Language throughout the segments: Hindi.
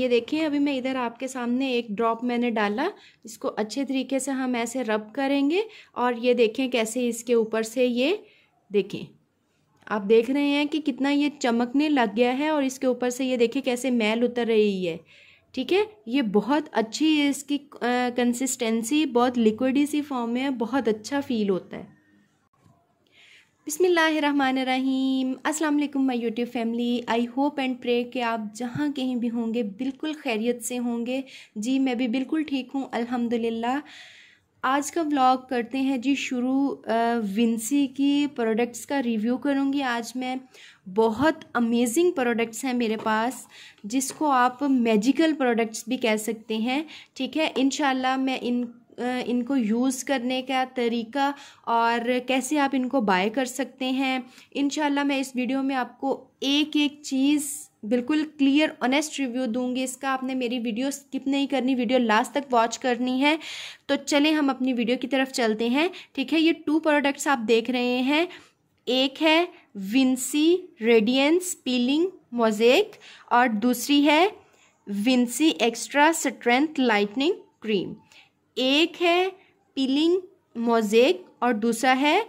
ये देखिए अभी मैं इधर आपके सामने एक ड्रॉप मैंने डाला इसको अच्छे तरीके से हम ऐसे रब करेंगे और ये देखें कैसे इसके ऊपर से ये देखें आप देख रहे हैं कि कितना ये चमकने लग गया है और इसके ऊपर से ये देखें कैसे मैल उतर रही है ठीक है ये बहुत अच्छी इसकी कंसिस्टेंसी बहुत लिक्विडी सी फॉर्म में है बहुत अच्छा फील होता है बिसमीम अस्सलाम वालेकुम my YouTube family I hope and pray कि आप जहाँ कहीं भी होंगे बिल्कुल खैरियत से होंगे जी मैं भी बिल्कुल ठीक हूँ अल्हम्दुलिल्लाह आज का व्लॉग करते हैं जी शुरू विंसी की प्रोडक्ट्स का रिव्यू करूँगी आज मैं बहुत अमेजिंग प्रोडक्ट्स हैं मेरे पास जिसको आप मैजिकल प्रोडक्ट्स भी कह सकते हैं ठीक है इन मैं इन इनको यूज़ करने का तरीका और कैसे आप इनको बाय कर सकते हैं इन मैं इस वीडियो में आपको एक एक चीज़ बिल्कुल क्लियर ऑनेस्ट रिव्यू दूंगी इसका आपने मेरी वीडियो स्किप नहीं करनी वीडियो लास्ट तक वॉच करनी है तो चलें हम अपनी वीडियो की तरफ चलते हैं ठीक है ये टू प्रोडक्ट्स आप देख रहे हैं एक है विंसी रेडियंस पीलिंग मोजेक और दूसरी है विंसी एक्स्ट्रा स्ट्रेंथ लाइटनिंग क्रीम एक है पीलिंग मोजेक और दूसरा है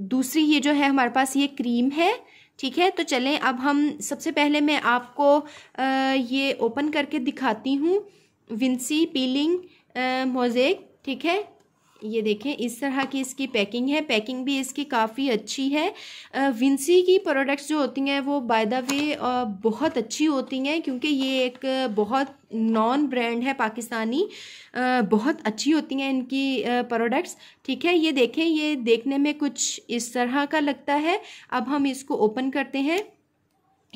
दूसरी ये जो है हमारे पास ये क्रीम है ठीक है तो चलें अब हम सबसे पहले मैं आपको आ, ये ओपन करके दिखाती हूँ विंसी पीलिंग मोजेक ठीक है ये देखें इस तरह की इसकी पैकिंग है पैकिंग भी इसकी काफ़ी अच्छी है विंसी की प्रोडक्ट्स जो होती हैं वो बाय द वे बहुत अच्छी होती हैं क्योंकि ये एक बहुत नॉन ब्रांड है पाकिस्तानी बहुत अच्छी होती हैं इनकी प्रोडक्ट्स ठीक है ये देखें ये देखने में कुछ इस तरह का लगता है अब हम इसको ओपन करते हैं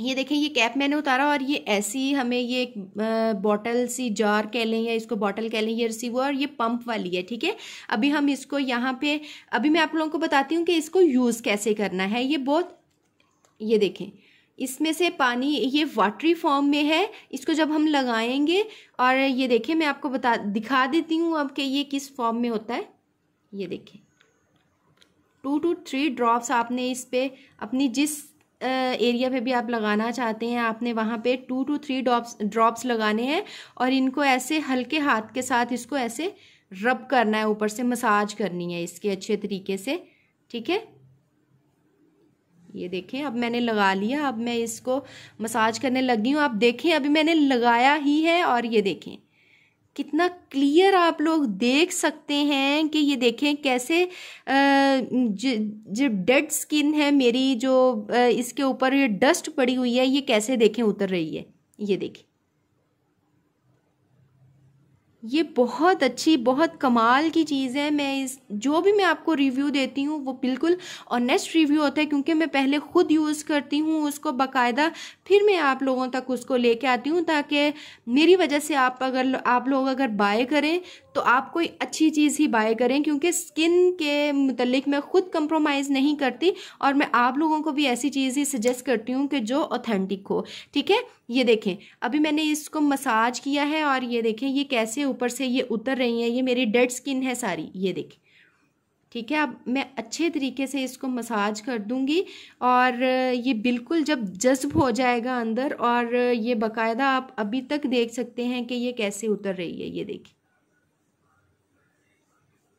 ये देखें ये कैप मैंने उतारा और ये ऐसी हमें ये एक बॉटल सी जार कह लें या इसको बॉटल कह लें ये रिसीव हुआ और ये पंप वाली है ठीक है अभी हम इसको यहाँ पे अभी मैं आप लोगों को बताती हूँ कि इसको यूज़ कैसे करना है ये बहुत ये देखें इसमें से पानी ये वाटरी फॉर्म में है इसको जब हम लगाएंगे और ये देखें मैं आपको बता दिखा देती हूँ अब कि ये किस फॉर्म में होता है ये देखें टू टू थ्री ड्रॉप्स आपने इस पर अपनी जिस एरिया पे भी आप लगाना चाहते हैं आपने वहाँ पे two two three drops drops लगाने हैं और इनको ऐसे हल्के हाथ के साथ इसको ऐसे रब करना है ऊपर से मसाज करनी है इसके अच्छे तरीके से ठीक है ये देखें अब मैंने लगा लिया अब मैं इसको मसाज करने लगी हूँ आप देखें अभी मैंने लगाया ही है और ये देखें कितना क्लियर आप लोग देख सकते हैं कि ये देखें कैसे जो डेड स्किन है मेरी जो इसके ऊपर ये डस्ट पड़ी हुई है ये कैसे देखें उतर रही है ये देखें ये बहुत अच्छी बहुत कमाल की चीज़ है मैं इस जो भी मैं आपको रिव्यू देती हूँ वो बिल्कुल ऑनेस्ट रिव्यू होता है क्योंकि मैं पहले ख़ुद यूज़ करती हूँ उसको बाकायदा फिर मैं आप लोगों तक उसको लेके आती हूँ ताकि मेरी वजह से आप अगर आप लोग अगर बाय करें तो आप कोई अच्छी चीज़ ही बाय करें क्योंकि स्किन के मतलब मैं ख़ुद कंप्रोमाइज़ नहीं करती और मैं आप लोगों को भी ऐसी चीज़ ही सजेस्ट करती हूँ कि जो ऑथेंटिक हो ठीक है ये देखें अभी मैंने इसको मसाज किया है और ये देखें ये कैसे ऊपर से ये उतर रही हैं ये मेरी डेड स्किन है सारी ये देखें ठीक है अब मैं अच्छे तरीके से इसको मसाज कर दूंगी और ये बिल्कुल जब जज्ब हो जाएगा अंदर और ये बकायदा आप अभी तक देख सकते हैं कि ये कैसे उतर रही है ये देखें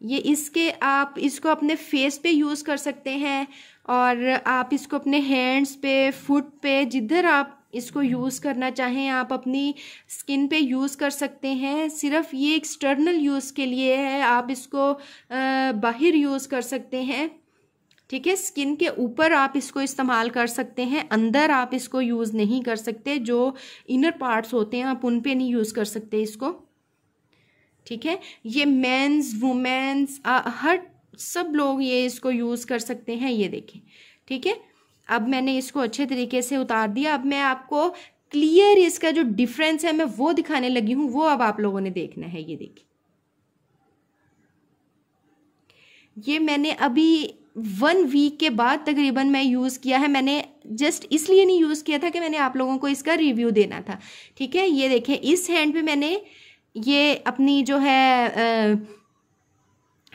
ये इसके आप इसको अपने फेस पे यूज़ कर सकते हैं और आप इसको अपने हैंड्स पे फुट पे जिधर आप इसको यूज़ करना चाहें आप अपनी स्किन पे यूज़ कर सकते हैं सिर्फ ये एक्सटर्नल यूज़ के लिए है आप इसको बाहर यूज़ कर सकते हैं ठीक है स्किन के ऊपर आप इसको इस्तेमाल कर सकते हैं अंदर आप इसको यूज़ नहीं कर सकते जो इनर पार्ट्स होते हैं आप उन पे नहीं यूज़ कर सकते इसको ठीक है ये मेंस वुमेंस हर सब लोग ये इसको यूज़ कर सकते हैं ये देखें ठीक है अब मैंने इसको अच्छे तरीके से उतार दिया अब मैं आपको क्लियर इसका जो डिफरेंस है मैं वो दिखाने लगी हूँ वो अब आप लोगों ने देखना है ये देखिए ये मैंने अभी वन वीक के बाद तकरीबन मैं यूज़ किया है मैंने जस्ट इसलिए नहीं यूज़ किया था कि मैंने आप लोगों को इसका रिव्यू देना था ठीक है ये देखें इस हैंड पे मैंने ये अपनी जो है आ,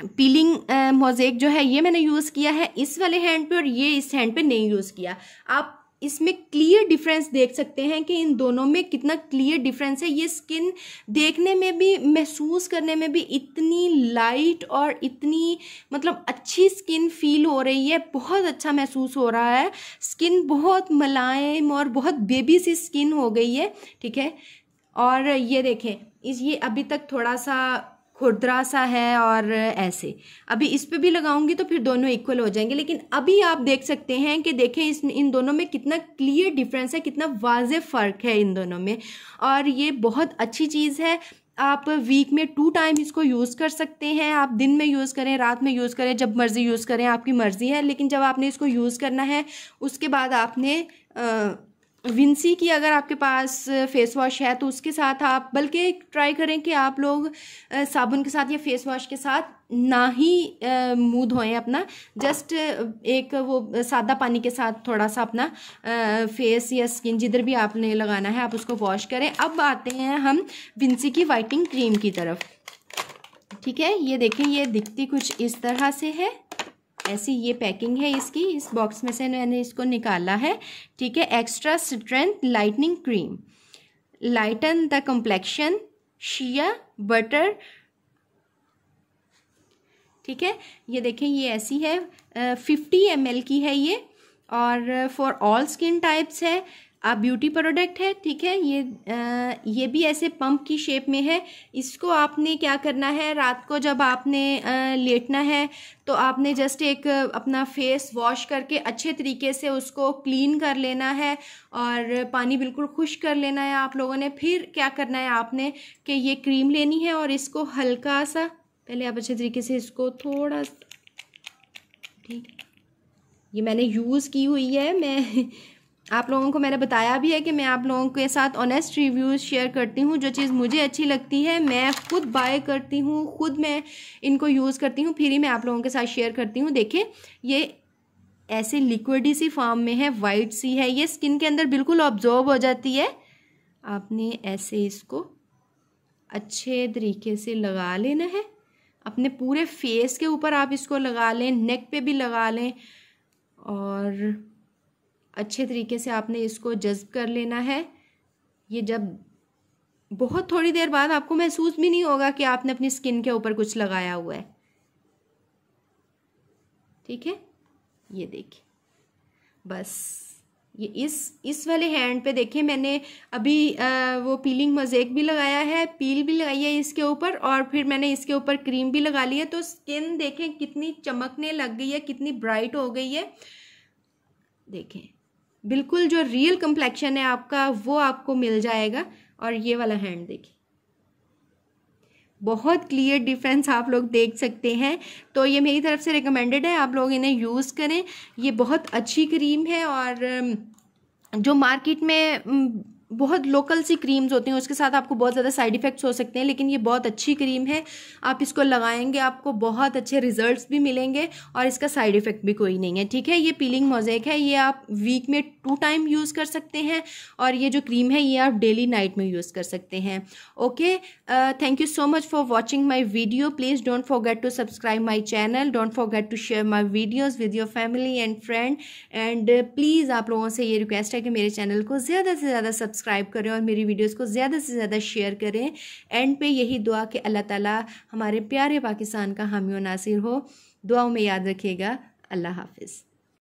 पीलिंग मोजेक uh, जो है ये मैंने यूज़ किया है इस वाले हैंड पे और ये इस हैंड पे नहीं यूज़ किया आप इसमें क्लियर डिफरेंस देख सकते हैं कि इन दोनों में कितना क्लियर डिफरेंस है ये स्किन देखने में भी महसूस करने में भी इतनी लाइट और इतनी मतलब अच्छी स्किन फील हो रही है बहुत अच्छा महसूस हो रहा है स्किन बहुत मुलायम और बहुत बेबी सी स्किन हो गई है ठीक है और ये देखें इस ये अभी तक थोड़ा सा खुरदरा सा है और ऐसे अभी इस पे भी लगाऊंगी तो फिर दोनों इक्वल हो जाएंगे लेकिन अभी आप देख सकते हैं कि देखें इस इन दोनों में कितना क्लियर डिफरेंस है कितना वाज फ़र्क है इन दोनों में और ये बहुत अच्छी चीज़ है आप वीक में टू टाइम इसको यूज़ कर सकते हैं आप दिन में यूज़ करें रात में यूज़ करें जब मर्ज़ी यूज़ करें आपकी मर्ज़ी है लेकिन जब आपने इसको यूज़ करना है उसके बाद आपने आ, विंसी की अगर आपके पास फेस वॉश है तो उसके साथ आप बल्कि ट्राई करें कि आप लोग साबुन के साथ या फेस वॉश के साथ ना ही मुंह धोएं अपना जस्ट एक वो सादा पानी के साथ थोड़ा सा अपना फेस या स्किन जिधर भी आपने लगाना है आप उसको वॉश करें अब आते हैं हम विंसी की वाइटिंग क्रीम की तरफ ठीक है ये देखें ये दिखती कुछ इस तरह से है ऐसी ये पैकिंग है इसकी इस बॉक्स में से मैंने इसको निकाला है ठीक है extra strength lightening cream lighten the complexion shea butter ठीक है ये देखें ये ऐसी है फिफ्टी एम की है ये और फॉर ऑल स्किन टाइप्स है आप ब्यूटी प्रोडक्ट है ठीक है ये आ, ये भी ऐसे पंप की शेप में है इसको आपने क्या करना है रात को जब आपने आ, लेटना है तो आपने जस्ट एक अपना फेस वॉश करके अच्छे तरीके से उसको क्लीन कर लेना है और पानी बिल्कुल खुश कर लेना है आप लोगों ने फिर क्या करना है आपने कि ये क्रीम लेनी है और इसको हल्का सा पहले आप अच्छे तरीके से इसको थोड़ा ठीक ये मैंने यूज़ की हुई है मैं आप लोगों को मैंने बताया भी है कि मैं आप लोगों के साथ ऑनेस्ट रिव्यूज़ शेयर करती हूँ जो चीज़ मुझे अच्छी लगती है मैं खुद बाय करती हूँ खुद मैं इनको यूज़ करती हूँ फिर ही मैं आप लोगों के साथ शेयर करती हूँ देखिए ये ऐसे लिक्विडी सी फॉर्म में है वाइट सी है ये स्किन के अंदर बिल्कुल ऑब्जॉर्ब हो जाती है आपने ऐसे इसको अच्छे तरीके से लगा लेना है अपने पूरे फेस के ऊपर आप इसको लगा लें नेक पे भी लगा लें और अच्छे तरीके से आपने इसको जज्ब कर लेना है ये जब बहुत थोड़ी देर बाद आपको महसूस भी नहीं होगा कि आपने अपनी स्किन के ऊपर कुछ लगाया हुआ है ठीक है ये देखिए बस ये इस इस वाले हैंड पे देखिए मैंने अभी आ, वो पीलिंग मजेक भी लगाया है पील भी लगाई है इसके ऊपर और फिर मैंने इसके ऊपर क्रीम भी लगा ली है तो स्किन देखें कितनी चमकने लग गई है कितनी ब्राइट हो गई है देखें बिल्कुल जो रियल कम्प्लेक्शन है आपका वो आपको मिल जाएगा और ये वाला हैंड देखिए बहुत क्लियर डिफरेंस आप लोग देख सकते हैं तो ये मेरी तरफ से रिकमेंडेड है आप लोग इन्हें यूज़ करें ये बहुत अच्छी क्रीम है और जो मार्केट में बहुत लोकल सी क्रीम्स होती हैं उसके साथ आपको बहुत ज़्यादा साइड इफ़ेक्ट्स हो सकते हैं लेकिन ये बहुत अच्छी क्रीम है आप इसको लगाएंगे आपको बहुत अच्छे रिजल्ट्स भी मिलेंगे और इसका साइड इफ़ेक्ट भी कोई नहीं है ठीक है ये पीलिंग मोजेक है ये आप वीक में टू टाइम यूज़ कर सकते हैं और ये जो क्रीम है ये आप डेली नाइट में यूज़ कर सकते हैं okay thank you so much for watching my video please don't forget to subscribe my channel don't forget to share my videos with your family and friend and please आप लोगों से ये रिक्वेस्ट है कि मेरे चैनल को ज़्यादा से ज़्यादा सब्सक्राइब सब्सक्राइब करें और मेरी वीडियोस को ज़्यादा से ज़्यादा शेयर करें एंड पे यही दुआ कि अल्लाह ताला हमारे प्यारे पाकिस्तान का हामी नासिर हो दुआओं में याद रखिएगा अल्लाह हाफिज़